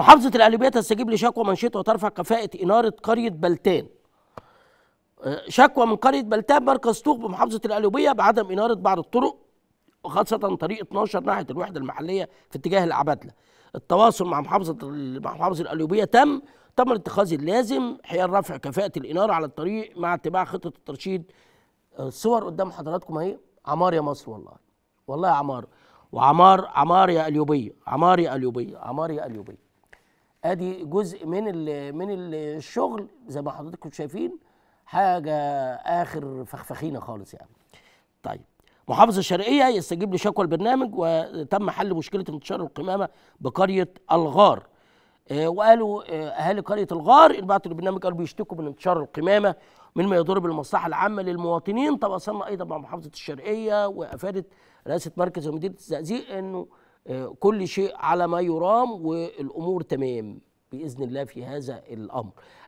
محافظة القليوبية تستجيب لشكوى منشطة وترفع كفاءة إنارة قرية بلتان آه، شكوى من قرية بلتان مركز طوق بمحافظة القليوبية بعدم إنارة بعض الطرق وخاصة طريق 12 ناحية الوحدة المحلية في اتجاه العبادلة التواصل مع محافظة مع محافظة القليوبية تم تم الاتخاذ اللازم حيال رفع كفاءة الإنارة على الطريق مع اتباع خطة الترشيد الصور آه، قدام حضراتكم أهي عمار يا مصر والله والله يا عمار وعمار عمار يا اليوبية عمار يا اليوبية عمار يا اليوبية ادي جزء من من الشغل زي ما حضراتكم شايفين حاجه اخر فخفخينه خالص يعني طيب محافظ الشرقيه يستجيب لشكوى البرنامج وتم حل مشكله انتشار القمامه بقريه الغار آه وقالوا آه اهالي قريه الغار اللي بعتوا البرنامج قالوا بيشتكوا من انتشار القمامه مما يضر بالمصلحه العامه للمواطنين تواصلنا ايضا مع محافظه الشرقيه وافادت رئاسه مركز ومديريه الزقازيق انه آه، كل شيء على ما يرام والامور تمام باذن الله في هذا الامر